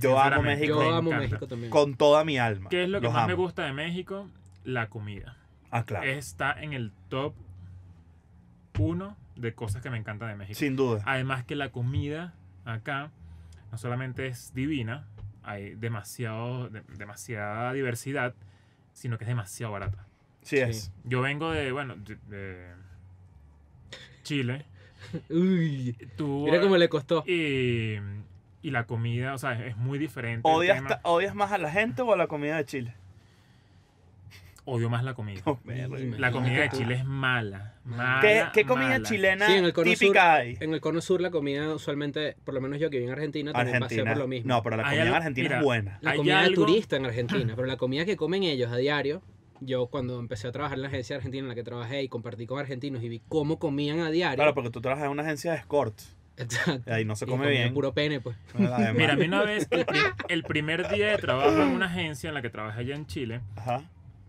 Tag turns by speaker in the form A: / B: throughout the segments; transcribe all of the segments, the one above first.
A: Yo amo México. México Con toda mi alma. ¿Qué es lo que más me gusta de México? La comida. Ah, claro. Está en el top uno de cosas que me encanta de México. Sin duda. Además que la comida acá no solamente es divina, hay demasiado, demasiada diversidad, sino que es demasiado barata. Sí, es. Yo vengo de, bueno, de, Chile. Uy. mira cómo eh, le costó. Y y la comida, o sea, es, muy diferente. ¿Odias, más a la gente o a la comida de Chile? Odio más la comida. Oh, la comida de Chile es mala. ¿Qué, comida chilena típica hay? En el cono sur la comida usualmente, por lo menos yo que vivo en Argentina, Argentina. por lo mismo. No, pero la comida en Argentina es buena. La comida de turista en Argentina, pero la comida que comen ellos a diario, yo cuando empecé a trabajar en la agencia argentina en la que trabajé y compartí con argentinos y vi cómo comían a diario. Claro, porque tú trabajas en una agencia de escorts. Exacto. no se come bien. puro pene, pues. Mira, a mí una vez, el, primer día de trabajo en una agencia en la que trabajé allá en Chile,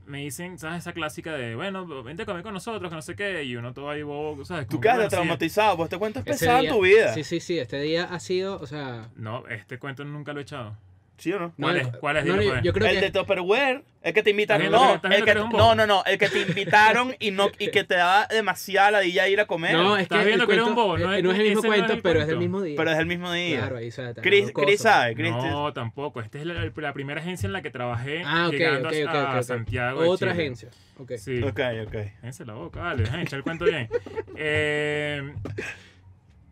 A: me dicen, ¿sabes? Esa clásica de, bueno, vente a comer con nosotros, que no sé qué, y uno todo ahí bobo, ¿sabes? Tú quedas traumatizado, Este cuento es pesado en tu vida. Sí, sí, sí, este día ha sido, o sea... No, este cuento nunca lo he echado. ¿Sí o no? ¿Cuál es? ¿Cuál pues. el de Tupperware, el que te invitaron. No, no, no, no, el que te invitaron y, no, y que te daba demasiada la a ir a comer. No, es que, que era un bobo, no, eh, es, el mismo cuento, pero es del mismo día. Pero es del mismo día. Claro, ahí se Chris, Chris sabe, No, tampoco. Esta es la, primera agencia en la que trabajé ah, llegando a Santiago. Otra agencia. Ok. Sí. Ok, ok. Déjense la boca, Dale, echar el cuento bien. Eh,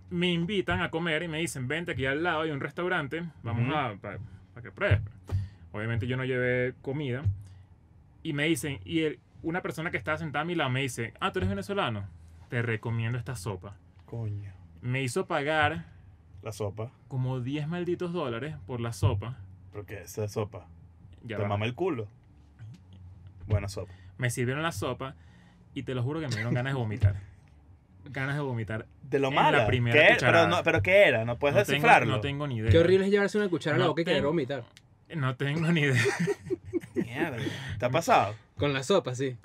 A: me invitan a comer y me dicen, vente aquí al lado hay un restaurante, vamos a, para que pruebes. Pues. Obviamente yo no llevé comida. Y me dicen, y una persona que estaba sentada a mi lado me dice, ah, tú eres venezolano, te recomiendo esta sopa. Coño. Me hizo pagar... La sopa. Como 10 malditos dólares por la sopa. Porque esa sopa. te el culo. Buena sopa. Me sirvieron la sopa y te lo juro que me dieron ganas de vomitar. ganas de vomitar. De lo malo La primera Pero, no, pero, ¿qué era? No puedes no descifrarlo. no tengo ni idea. Qué horrible es llevarse una cuchara a la boca y querer vomitar. No tengo ni idea. Mierda. ¿Te ha pasado? Con la sopa, sí.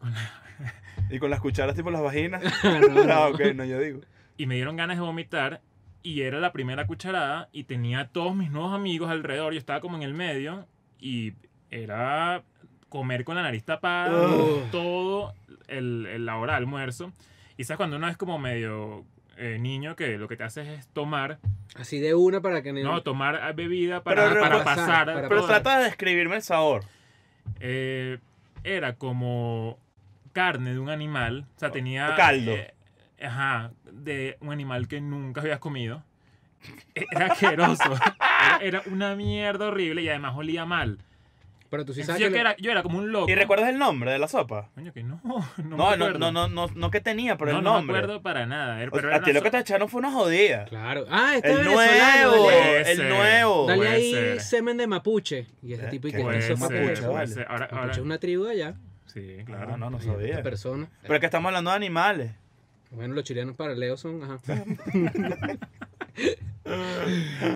A: Y con las cucharas tipo las vaginas. Ah, no, ok, no, yo digo. Y me dieron ganas de vomitar y era la primera cucharada y tenía a todos mis nuevos amigos alrededor. Yo estaba como en el medio y era comer con la nariz tapada, todo el, el, la hora de almuerzo. Quizás cuando uno es como medio eh, niño que lo que te haces es tomar. Así de una para que no. tomar bebida para, para, pasar. pero trata de describirme el sabor. Eh, era como carne de un animal. O sea, tenía. Caldo. Eh, ajá. De un animal que nunca habías comido. E, era asqueroso. era una mierda horrible y además olía mal. Pero tú sí sabes. Yo, que era, yo era como un loco. ¿Y recuerdas el nombre de la sopa? Coño, que no.
B: No, No, me no, acuerdo. no, no, no, que tenía, pero el nombre. no me acuerdo para nada.
A: a ti lo que te echaron fue una jodida. Claro. Ah, este El es el nuevo, el nuevo. Dale ahí semen de mapuche. Y ese eh, tipo y que es mapuche, Mapuche es una tribu allá. Sí, ah, claro. no, no sabía. persona. Pero es que estamos hablando de animales. Bueno, los chilenos para Leo son. Ajá.